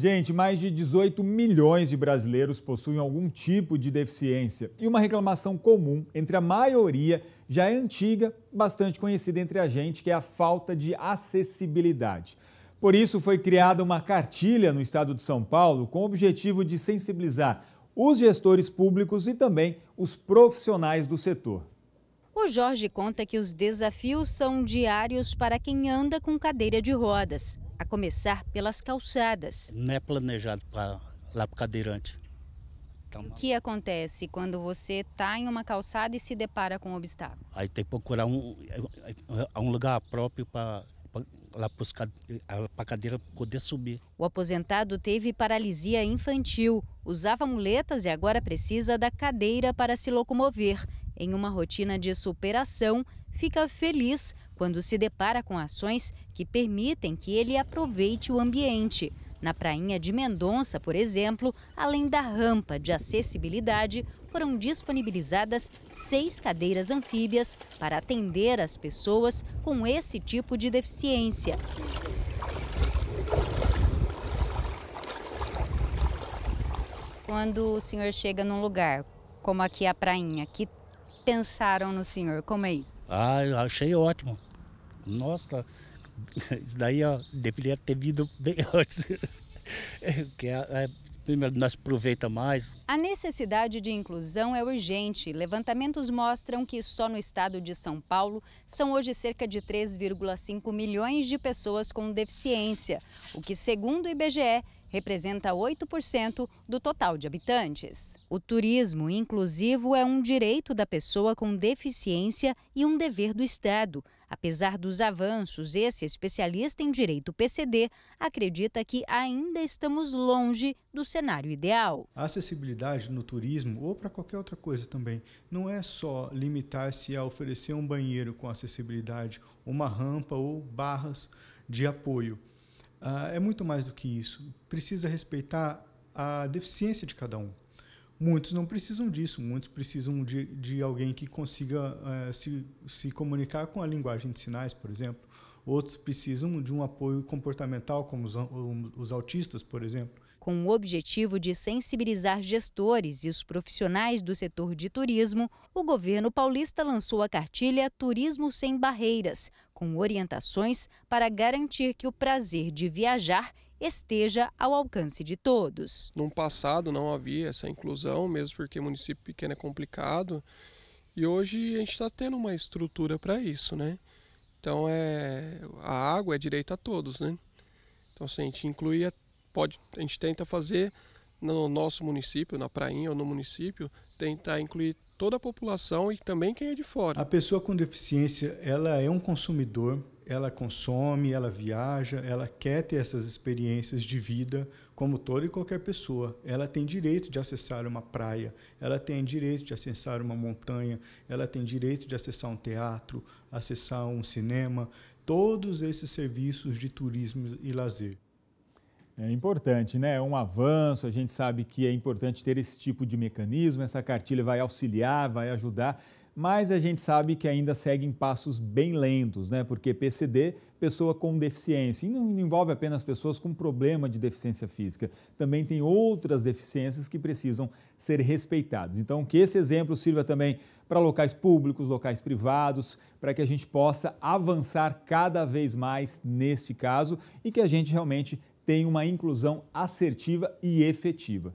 Gente, mais de 18 milhões de brasileiros possuem algum tipo de deficiência e uma reclamação comum entre a maioria já é antiga, bastante conhecida entre a gente, que é a falta de acessibilidade. Por isso, foi criada uma cartilha no estado de São Paulo com o objetivo de sensibilizar os gestores públicos e também os profissionais do setor. O Jorge conta que os desafios são diários para quem anda com cadeira de rodas começar pelas calçadas. Não é planejado para lá para cadeirante. Então, o que acontece quando você está em uma calçada e se depara com um obstáculo? Aí tem que procurar um, é, é um lugar próprio para para a cadeira poder subir. O aposentado teve paralisia infantil, usava muletas e agora precisa da cadeira para se locomover. Em uma rotina de superação, fica feliz quando se depara com ações que permitem que ele aproveite o ambiente. Na Prainha de Mendonça, por exemplo, além da rampa de acessibilidade, foram disponibilizadas seis cadeiras anfíbias para atender as pessoas com esse tipo de deficiência. Quando o senhor chega num lugar, como aqui a Prainha, que pensaram no senhor? Como é isso? Ah, eu achei ótimo. Nossa, isso daí ó, deveria ter vindo bem antes. que é, é, primeiro, nós aproveita mais. A necessidade de inclusão é urgente. Levantamentos mostram que só no estado de São Paulo são hoje cerca de 3,5 milhões de pessoas com deficiência, o que, segundo o IBGE, representa 8% do total de habitantes. O turismo inclusivo é um direito da pessoa com deficiência e um dever do Estado. Apesar dos avanços, esse especialista em direito PCD acredita que ainda estamos longe do cenário ideal. A acessibilidade no turismo ou para qualquer outra coisa também não é só limitar-se a oferecer um banheiro com acessibilidade, uma rampa ou barras de apoio. Ah, é muito mais do que isso. Precisa respeitar a deficiência de cada um. Muitos não precisam disso, muitos precisam de, de alguém que consiga uh, se, se comunicar com a linguagem de sinais, por exemplo. Outros precisam de um apoio comportamental, como os, os autistas, por exemplo com o objetivo de sensibilizar gestores e os profissionais do setor de turismo, o governo paulista lançou a cartilha Turismo Sem Barreiras, com orientações para garantir que o prazer de viajar esteja ao alcance de todos. No passado não havia essa inclusão, mesmo porque município pequeno é complicado, e hoje a gente está tendo uma estrutura para isso, né? Então é a água é direito a todos, né? Então se a gente incluir pode, a gente tenta fazer no nosso município, na prainha ou no município, tentar incluir toda a população e também quem é de fora. A pessoa com deficiência, ela é um consumidor, ela consome, ela viaja, ela quer ter essas experiências de vida como toda e qualquer pessoa. Ela tem direito de acessar uma praia, ela tem direito de acessar uma montanha, ela tem direito de acessar um teatro, acessar um cinema, todos esses serviços de turismo e lazer. É importante, né? É um avanço, a gente sabe que é importante ter esse tipo de mecanismo, essa cartilha vai auxiliar, vai ajudar, mas a gente sabe que ainda seguem passos bem lentos, né? Porque PCD, pessoa com deficiência, e não envolve apenas pessoas com problema de deficiência física, também tem outras deficiências que precisam ser respeitadas. Então, que esse exemplo sirva também para locais públicos, locais privados, para que a gente possa avançar cada vez mais neste caso e que a gente realmente tem uma inclusão assertiva e efetiva.